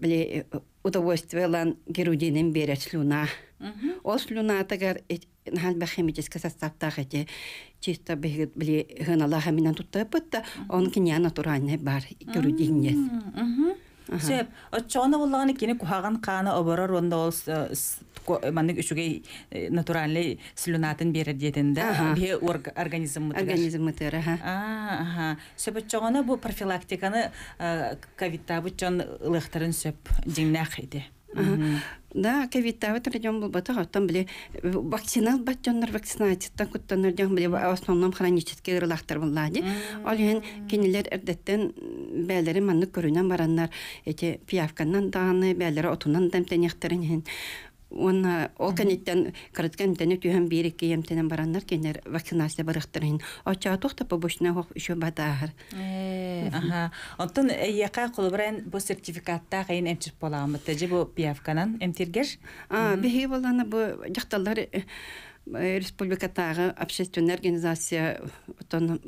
біле э, удовольствие лан бере берет слюна. Ол слюна тагар э, нахан бахимический составтах эти чисто бегит бле гыналаха минан тутта он киня натуральный бар герудинес. Сөп, отчоғына боллағаны кені кухаған қаны оборор онда
ол э, маннык үчүгей э, натуральный слюнатын берет дединде бе организм мытыгар организм мытыр аха сөп отчоғына бу профилактиканы
э, ковидта бутчон ылыктарын сөп диңнак иде Да, ковидтавы тұрден бұл бата э, ғаттан біле вакцинал баттенлар вакцинатиттан құттанлар ден біле в основном хронический рылақтар бұлады. Ол ең кенелер әрдеттен э, бәлері манны көрінен бараннар, эти пиявканнан даны бәлері отунан дәмтенектерін Уна э, ол кенеттен кыраткан тене түһәм бирик кием тене бараннар кенер вакцинация барыктырын. Ача тохтап бошна хоп ишо батар.
Э, аха.
Оттан э, яка кул бирен бу сертификатта гын эмчир боламы тәҗи бу пиявканан эмтергеш.
А беһи боланы бу яктылар республикатагы общественный организация оттан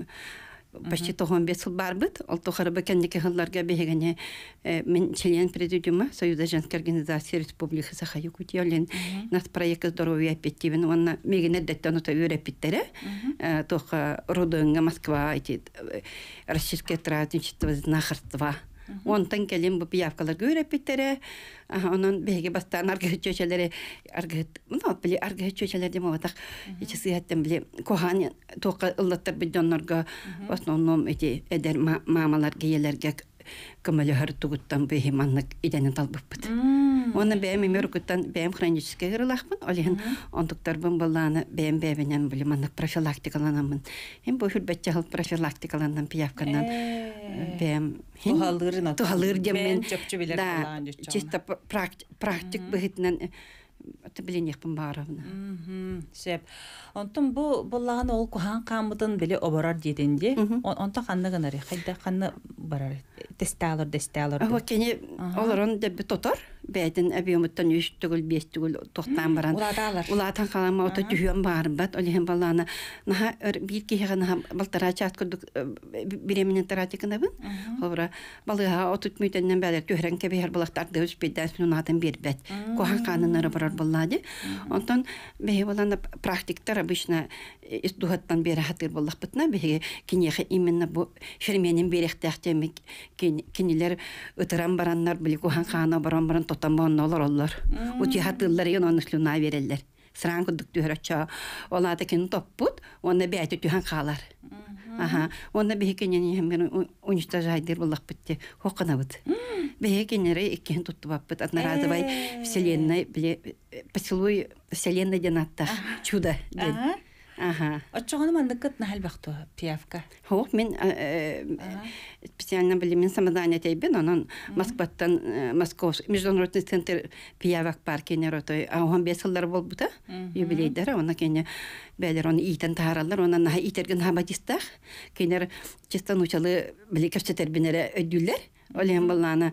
почти тохон бес ыл барбыт ол тохарыбы кенники хылларга бехегене э, мен член президиума союза женской организации республики саха якутия олен нас проект здоровья аппетивен онна мегене деттану та юрепиттере э, тоха родыңга москва эти э, российское тратничество знахарство Онтан келем бу пиявкаларга үйрәппиттере. Онан беге бастан аргы чөчәләре аргы, мына били аргы чөчәләр дим атак. Ичи сыяттан били кохани тока ыллаттар бидоннарга в основном эти эдер мамалар Оны бәйім емер күттен бәйім хроническе ғырылақпын. Олеген ондықтарбын боланы бәйім бәйбенен білім анық профилактикаланамын. Хем бұл хүрбәтче ғыл профилактикаландан пиявканнан э. э, бәйім. Тухалырын атып. Тухалыр демен. Да, чисто практик бұхытынан э, тбиленехпин баарыбына сеп онтон бу буллаган
ол кухан камытын биле оборар деденде онто ханны гына ре хайда ханны барар
тесталыр десталыр ава кени олорон деп тотор бәйтін объемыттан үш түгіл бес түгіл тоқтан баран улатан қалама ота түйем барбат олеген баланы наха бит кеге наха балтара чат күрдүк э, беременен таратикына бин холбра балыга отут мүйтеннен бәле төһрен кебе һәр балактар дөс бидәс нунатын бирбет кохан каныныры барар буллады онтон бәһе баланы практиктар обычна э, из дугаттан бери хатыр буллак битна бәһе кинеге именно бу шерменин берехтәхтем кинилер ытыран бараннар били кохан кана баран баран хотан олар оллар. Ут ен береллер. Сыран күддік түһөрөччө олаата кин топпут, онна бәйте түһән калар. Аха, онна бехекенен хәмген жайдыр битте, иккен вселенной, поцелуй вселенной денатта, чудо.
Ага.
Отчоғаным анныкыт нахал бақты
пиявка. Хоқ, мен э, э, специально білі мен самодание тейбен, онын Москваттан, э, Москов, международный центр пиявак бар кенер отой. Оған бес жылдар бол бұта, юбилейдері, оны кене бәлер, оны итен тағаралар, оны наха итерген хабадистақ, кенер чистан учалы білі кәпсетер бінері өддюлер, олен боланы,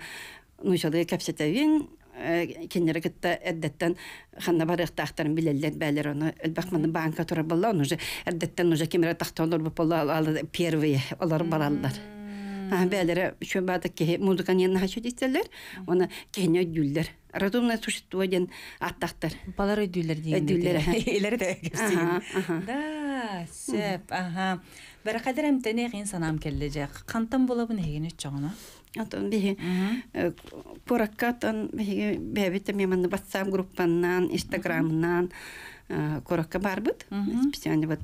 ну, жалы кәпсетевен, Э, киннере кытта эддеттен ханна барыктаахтарын билеллер бәлер оны элбахманы банка тура болла он уже эддеттен уже кимере тахтолор болла первые олар бараллар бәлере шөбаты ке музыканы янна хачу дистеллер оны кене дүллер разумное существо ден аттақтар балар өйдүйлер деген өйдүйлер э, элер *laughs* да
да сеп аха бәрі қадір әмтәне қиын санам келді жақ қантам болабын хегені чоғына
Атын бе поракатан беге бебите меманны WhatsApp группаннан, Instagramнан, коракка барбыт. Специально вот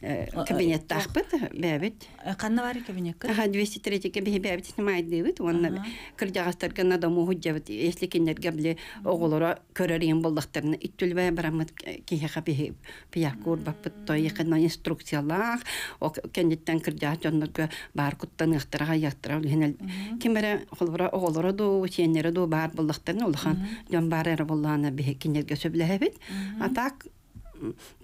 кабинетта ахпыт бәбит. Қанна бар кабинетта? Аха, 203 кабинет бәбит исмайт дейт, онда кирҗагастар кенна да мохуҗ дәбит. Эшле кендер гәбле огылыра көрәрең булдыктарын иттүлбә барамы э, кеһе хабиһ. Пия кур бапт тойы кенна инструкциялар, о кендеттан кирҗа җаннык бар куттан ихтирага яттыра. Генәл кимере хулыра огылыра ду, сеннәре ду бар булдыктарын улхан җан барыр булганы бе кендерге сөбләһәбит. Атак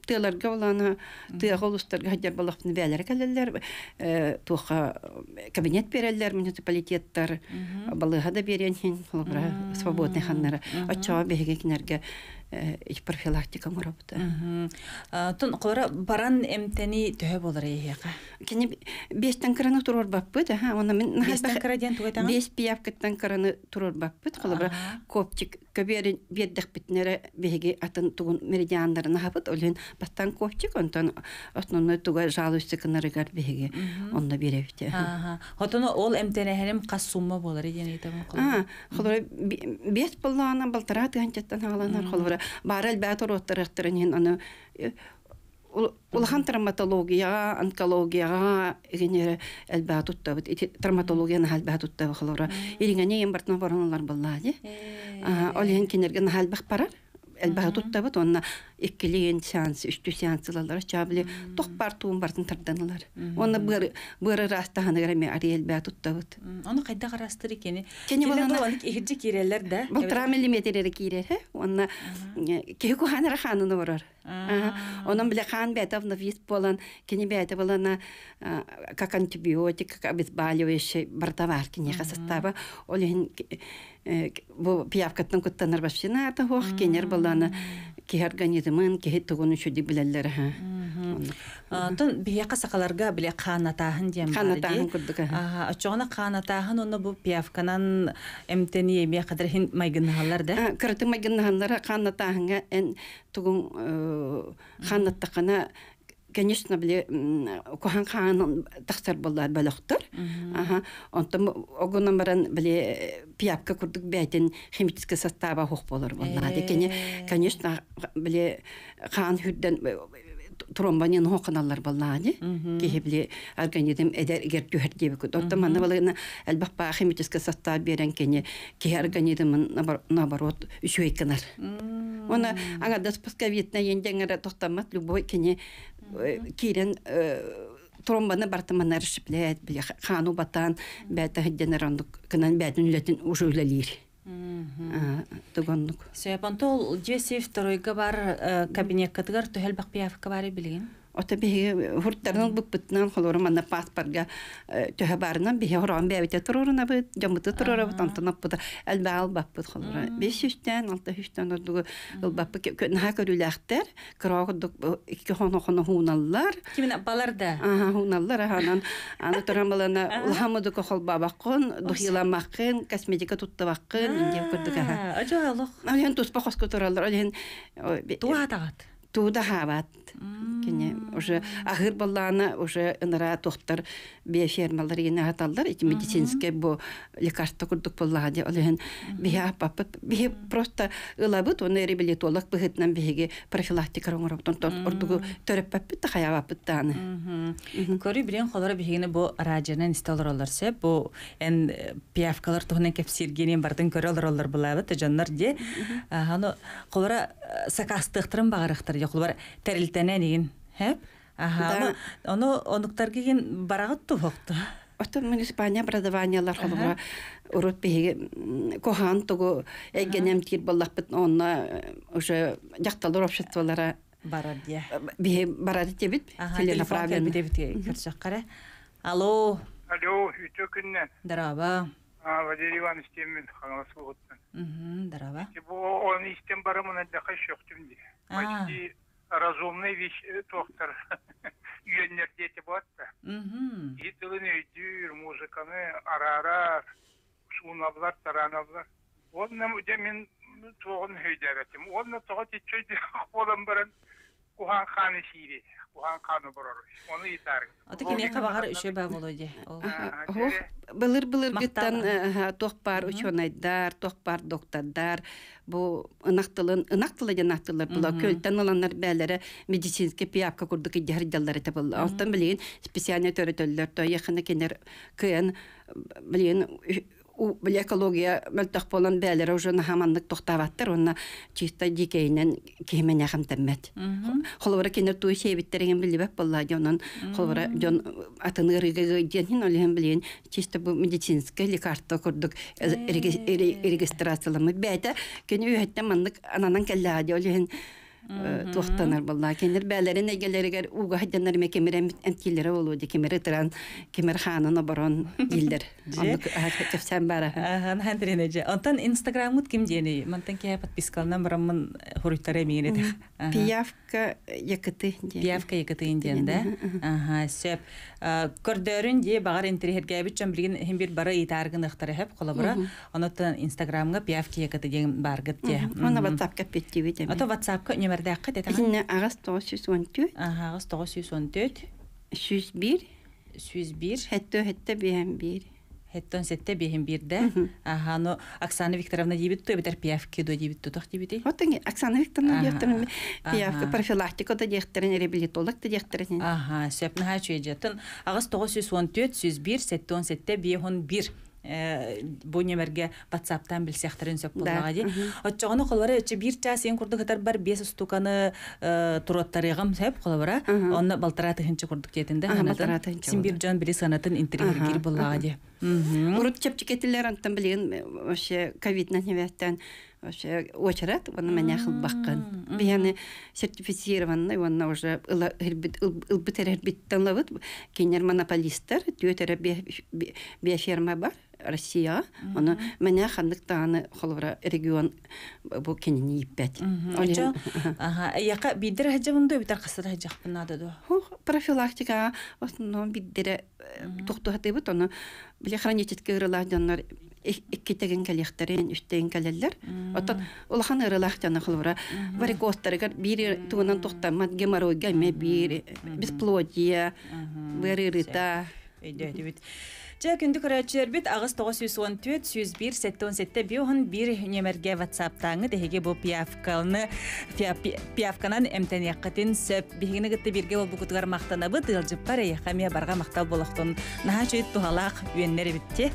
тыаларга улана тыаға улустарга хаджар балахтын э, бәләр туха э, кабинет бирәләр муниципалитеттар балыга да бирен хин холбра свободный ханнара ача беге кинәргә э, профилактика мурабыта тон кора баран эмтени төһә булыр яка кини ха мен бес *laughs* кабер бердах битнере беги атын тугун меридиандарына хапыт олен баттан ковчик онтон основной туга жалуйсы кынарыгар беги онда беревте. Ага. Хотоно ол эмтенехерим кас сумма болар иген айтам. А, холора бес баллана балтара тыган жаттан аланар холора. Барал бәтор оттырыктырын аны улахан травматологияға онкологияға генере әлбә тутта бит травматологияны әлбә тутта бахлора иргене ем бартна баранлар булла ди э. олен кенерге әлбә пара? Элбагатут табыт онна иккилиен сеанс, үшті сеанс ылалар жабылы тох бар туун бартын Оны Онна быр быр раста ханагара ме ари элбагатут табыт. Оны кайда карастыр экени? Кени болана эхирди кирелер да. Бул трамели метрери кирер, онна кеку ханара ханыны борор. Онан биле хан бетовна вис болан, кени бета болана как антибиотик, как обезболивающий бартавар кини хасастаба. Олен Э, бу пиявкаттан куттанар башына ата хох кенер баланы кихер ганидымын кихет тугуну шуди билеллер ха тон бияка сакаларга биле канатаһын дием канатаһын курдук аха очогона канатаһын оны бу пиявканан эмтени хин да конечно, бле кохан хан тахтар боллар балохтор. Аха, онтом баран бле пиапка курдук бәйтен химический состава хох болар боллар. Декене, э. конечно, бле хан хүдден э, тромбанин хоқаналар боллады. Кеһибле организм эдер гер төһәр деп күт. Отта мана балына әлбәттә химический состав берен кене ке организмын наоборот үшәйкәнәр. Оны аңа дас паскавитна ендәңгә тохтамат любой кени Э, кирен э, тромбаны бартыманар шиплет хану батан бәті хидденер ондық кынан бәтін үлетін уже үлелер ә, тугоннук
сөйапан тол
десев бар э, кабинет катыгар түһел бақпияф
кабары билген
Ота биһи хурттарның быппытынан холору манна паспортга төһә барынан биһи хорон бәбите торорына бит, җамыты торора бит, антынап бит. Әлбәл баппыт холора. 500-тән 600-тән одугы ул баппы көнһә көрүләхтер, кырагыдык ике хана хана хуналлар. Кимен баларда. Аһа, хуналлар ханан аны торам балана ул хамыды кохол бабакын, духиламакын, косметика туттабакын, инде күрдек аһа. Аҗа Аллаһ. Ален тус пахос көтөрәләр, туа туатагат. Туда хават кине уже ахыр баланы уже ынара тохтар биофермалар ене хаталлар эти медицинский бу лекарство курдук буллага де олен бия папа би просто ылабыт оны реабилитолог быгытнан биге профилактика роңроптон тот ордугу төрөп паппы та хаява пыттаны көрү билен холора бигене бу раджанын истолоролор се бу эн
пиявкалар тохнен кеп сиргенен бардын көрөлоролор булабыт жаннар де аны холора э, сакастыктырын багырыктыр же холора терилтен Кэнэ нэгэн. Хэп? Ага.
Да. Оно онуктар гэгэн барагат ту бокту. Ото муниципальне образование лар урут беге кохан тугу эгенем тир боллах бит онна уже жактылар обществолара барадия. Бе кара. Алло. Алло, Дараба.
А, Валерий Иванович, тем мен хаңыз болуптан.
Мхм,
дараба.
Бу оны истен барамын, разумный вещь э, доктор. Юнер *laughs* дети И не болады да
мхм
итігін өйдір музыканы арарар он таранаблар ол мен тоғын өйдәретім
ол тоғы чуть *laughs* холом бірін Kuhan kanı şiiri. Kuhan kanı borarı. Onu itarın. Atakin ne kabahar işe be volodi.
Bılır bılır gittan e, tohpar uçonaydar, tohpar doktardar. Bu ınaktılın, ınaktılı yanaktılar бұл экология мөлтөх болон бәлері уже нахаманлык тоқтаваттыр онна чисто дикейнен кемен яхам тәммәт холбара кенер туй себиттерген билбеп болла дионон холбара дион атын ырыгы диенин олен билен чисто бу медицинская лекарство курдук регистрациялымы бәйті кені үйәттен мандык ананан ди олен Э, тохтанар болна, кендер бәләр нәгәләр әгәр өгә хадданар мәкэмір әмткілері олуды, кэмір өтрән, кэмір ғана нәбарон дилдер. *laughs* Амнык, ахат, хатчафсан бара.
Ага, нахан, тринаджа. Антан инстаграмуд ким дзеней? Мантан кея патпискал, намрамын хуридтарай мейнэ дзен? Бияфка якыты. Бияфка якыты дзен, да? Ага, көрдөрүн де багар интерхергебит жан билген хим бир бара итаргын ыктырып холобра онотан инстаграмга пиявки якаты деген баргыт те она ватсапка петти
бит ата ватсапка номер дакка те тагын агас 914 ага агас 914 101 101 хетте хетте биян бир Хеттон сетте
бехин бирде. Аха, но Оксана Викторовна дебит то, битер пиявки до дебит то тох дебит. Вот они,
Оксана Викторовна дебит,
пиявка профилактика да дехтерин, реабилитолог да дехтерин. Аха, сөп нәһә чөйдәтен. Агыз 914 бир, сеттон сетте бехин бир. Э, бу немерге ватсаптан билсяхтарын сөп де. ди. бир час ен бар бес стуканы э, туроттарыгам сөп холабара. Онна балтара тыгынчы курдук
санатын э, вообще Оша очрат, аны менә хыл баккан. Би яны сертификированный, аны уже ил битер бит таңлавыт. Кеннер монополистлар, төтәр ферма бар Россия. Аны менә хәндик таны халыра регион бу кенни иппәт. Оча, *laughs* ага, яка бидер хәҗе бунда битер кысыр хаджа кыпнады ду. Хо, профилактика, аны бидер э, тохтуһатып, аны бле хранитель кырылар дәннәр иккитеген калехтерин үстеген келелер отон улахан ырылахтана хылвара варикостарыгар бир тугунан токтамат геморройга ме бири бесплодия вырырыта Жа күнді көрәтшілер біт ағыз
914 101 717 биоғын бір номерге ватсаптаңы дегеге бұл пиявкалны пиявканан әмтән яққатын сөп бігіні гітті бірге ол бұқытығар мақтанабы дылжыппар әйіқамия барға мақтал болақтын наға жөйт бұғалақ үйенлері бітте